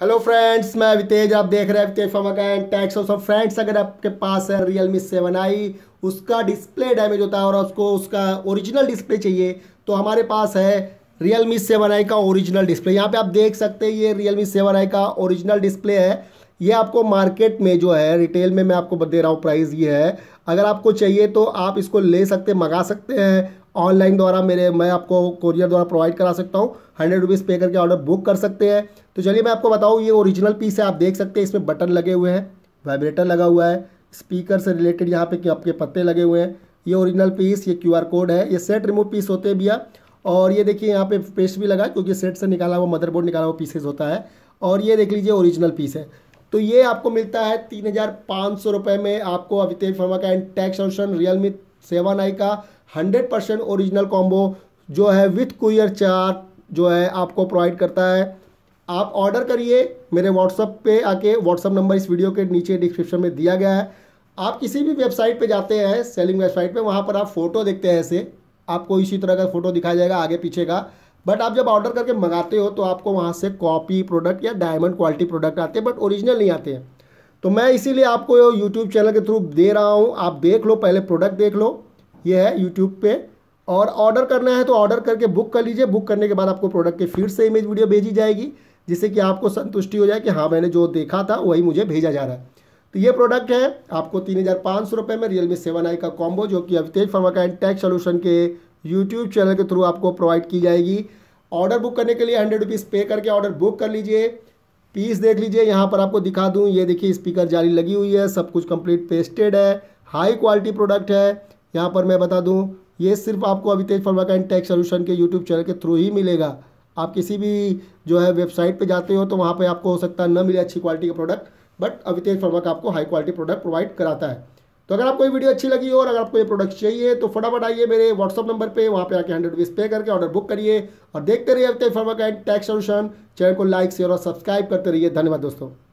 hello friends मैं वितेज आप देख रहे हैं वितेज फॉर्म अगैन टैक्स और सब फ्रेंड्स अगर आपके पास है रियल मी सेवन आई उसका डिस्प्ले डैमेज होता है और उसको उसका ओरिजिनल डिस्प्ले चाहिए तो हमारे पास है रियल मी सेवन आई का ओरिजिनल डिस्प्ले यहाँ पे आप देख सकते हैं ये रियल मी सेवन आई का ओरिजिनल डिस्प्ले है ये आपको मार्केट में जो है रिटेल में मैं आपको दे रहा हूँ प्राइस ये है अगर आपको चाहिए तो आप इसको ले सकते मंगा सकते हैं ऑनलाइन द्वारा मेरे मैं आपको कोरियर द्वारा प्रोवाइड करा सकता हूँ हंड्रेड रुपीज़ पे करके ऑर्डर बुक कर सकते हैं तो चलिए मैं आपको बताऊँ ये ओरिजिनल पीस है आप देख सकते हैं इसमें बटन लगे हुए हैं वाइब्रेटर लगा हुआ है स्पीकर से रिलेटेड यहाँ पे कि आपके पत्ते लगे हुए हैं ये ओरिजिनल पीस ये क्यूआर कोड है ये सेट रिमूव पीस होते भैया और ये देखिए यहाँ पे पेस्ट भी लगा क्योंकि सेट से निकाला हुआ मदरबोर्ड निकाला हुआ पीसेज होता है और ये देख लीजिए ओरिजिनल पीस है तो ये आपको मिलता है तीन हज़ार पाँच सौ रुपये में आपको अवितेश फर्मा का and tax option Realme seven I का हंड्रेड परसेंट ओरिजिनल कॉम्बो जो है विथ कुरियर चार जो है आपको प्रोवाइड करता है आप ऑर्डर करिए मेरे व्हाट्सअप पे आके व्हाट्सअप नंबर इस वीडियो के नीचे डिस्क्रिप्शन में दिया गया है आप किसी भी वेबसाइट पे जाते हैं सेलिंग वेबसाइट पे वहाँ पर आप फ़ोटो देखते हैं ऐसे आपको इसी तरह का फ़ोटो दिखाया जाएगा आगे पीछे का बट आप जब ऑर्डर करके मंगाते हो तो आपको वहाँ से कॉपी प्रोडक्ट या डायमंड क्वालिटी प्रोडक्ट आते हैं बट ओरिजिनल नहीं आते हैं तो मैं इसीलिए आपको यूट्यूब चैनल के थ्रू दे रहा हूँ आप देख लो पहले प्रोडक्ट देख लो ये है यूट्यूब पे और ऑर्डर करना है तो ऑर्डर करके बुक कर लीजिए बुक करने के बाद आपको प्रोडक्ट के फीड से इमेज वीडियो भेजी जाएगी जिससे कि आपको संतुष्टि हो जाए कि हाँ मैंने जो देखा था वही मुझे भेजा जा रहा है तो ये प्रोडक्ट है आपको तीन हज़ार पाँच सौ रुपये में रियलमी सेवन आई का कॉम्बो जो कि अवितेज फर्मा का एंड टैक्स सोल्यूशन के यूट्यूब चैनल के थ्रू आपको प्रोवाइड की जाएगी ऑर्डर बुक करने के लिए हंड्रेड रुपीज़ पे करके ऑर्डर बुक कर लीजिए पीस देख लीजिए यहाँ पर आपको दिखा दूँ ये देखिए स्पीकर जाली लगी हुई है सब कुछ कंप्लीट पेस्टेड है हाई क्वालिटी प्रोडक्ट है यहाँ पर मैं बता दूँ ये सिर्फ आपको अभितेश फर्मा का एंड टैक्स सोल्यूशन के यूट्यूब चैनल के थ्रू ही मिलेगा आप किसी भी जो है वेबसाइट पे जाते हो तो वहाँ पे आपको हो सकता है ना मिले अच्छी क्वालिटी का प्रोडक्ट बट अभितेश फर्मा का आपको हाई क्वालिटी प्रोडक्ट प्रोवाइड कराता है तो अगर आपको ये वीडियो अच्छी लगी हो और अगर आपको ये प्रोडक्ट चाहिए तो फटाफट आइए मेरे व्हाट्सअप नंबर पर वहाँ पर आके हंड्रेड रुपीज़ पे करके ऑर्डर बुक करिए और देखते रहिए अभितेश फर्मा का एंड टैक्स सोल्यूशन चैनल को लाइक शेयर और सब्सक्राइब करते रहिए धन्यवाद दोस्तों